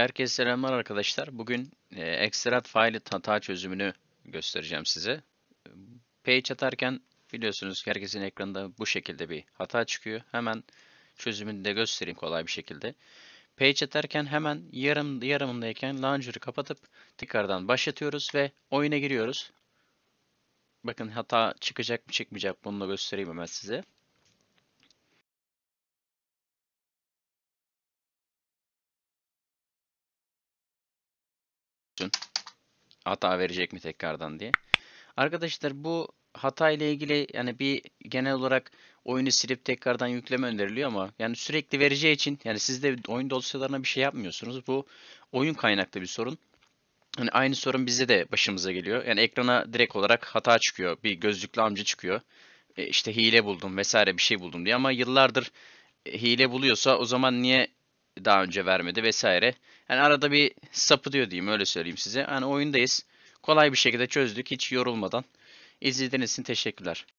Herkese selamlar arkadaşlar. Bugün e, extract file hata çözümünü göstereceğim size. Page atarken biliyorsunuz ki herkesin ekranında bu şekilde bir hata çıkıyor. Hemen çözümünü de göstereyim kolay bir şekilde. Page atarken hemen yarım yarımındayken launcher'ı kapatıp tekrardan başlatıyoruz ve oyuna giriyoruz. Bakın hata çıkacak mı çıkmayacak bunu da göstereyim hemen size. dün. Hata verecek mi tekrardan diye. Arkadaşlar bu hata ile ilgili yani bir genel olarak oyunu silip tekrardan yükleme öneriliyor ama yani sürekli vereceği için yani siz de oyun dosyalarına bir şey yapmıyorsunuz. Bu oyun kaynaklı bir sorun. Yani aynı sorun bize de başımıza geliyor. Yani ekrana direkt olarak hata çıkıyor. Bir gözlüklü amca çıkıyor. E işte hile buldum vesaire bir şey buldum diye ama yıllardır e, hile buluyorsa o zaman niye daha önce vermedi vesaire. Yani arada bir sapı diyor diyeyim öyle söyleyeyim size. Yani oyundayız. Kolay bir şekilde çözdük hiç yorulmadan. İzlediğiniz için teşekkürler.